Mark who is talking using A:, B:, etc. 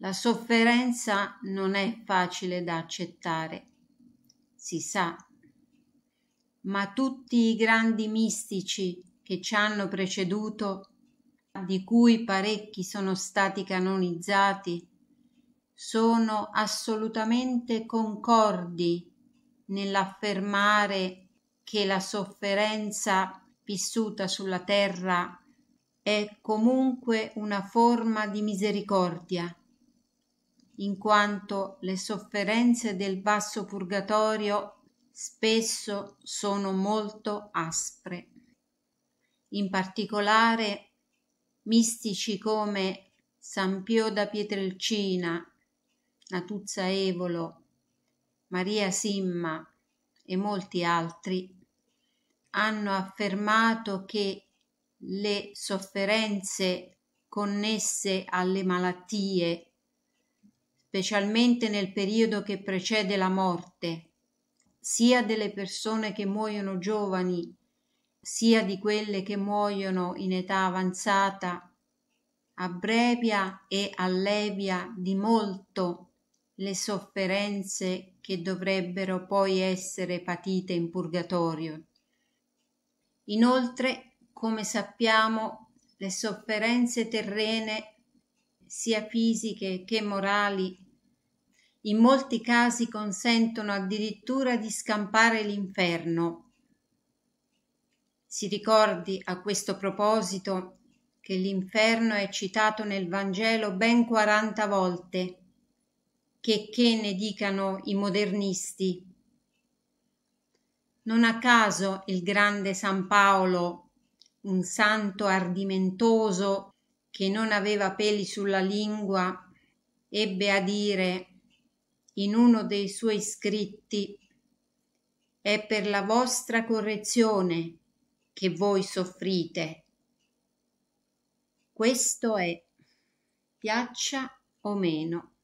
A: La sofferenza non è facile da accettare, si sa, ma tutti i grandi mistici che ci hanno preceduto, di cui parecchi sono stati canonizzati, sono assolutamente concordi nell'affermare che la sofferenza vissuta sulla terra è comunque una forma di misericordia in quanto le sofferenze del basso purgatorio spesso sono molto aspre. In particolare, mistici come San Pio da Pietrelcina, Natuzza Evolo, Maria Simma e molti altri hanno affermato che le sofferenze connesse alle malattie specialmente nel periodo che precede la morte, sia delle persone che muoiono giovani, sia di quelle che muoiono in età avanzata, abbrevia e allevia di molto le sofferenze che dovrebbero poi essere patite in purgatorio. Inoltre, come sappiamo, le sofferenze terrene, sia fisiche che morali, in molti casi consentono addirittura di scampare l'inferno. Si ricordi a questo proposito che l'inferno è citato nel Vangelo ben 40 volte, che che ne dicano i modernisti. Non a caso il grande San Paolo, un santo ardimentoso che non aveva peli sulla lingua, ebbe a dire in uno dei suoi scritti, è per la vostra correzione che voi soffrite. Questo è, piaccia o meno.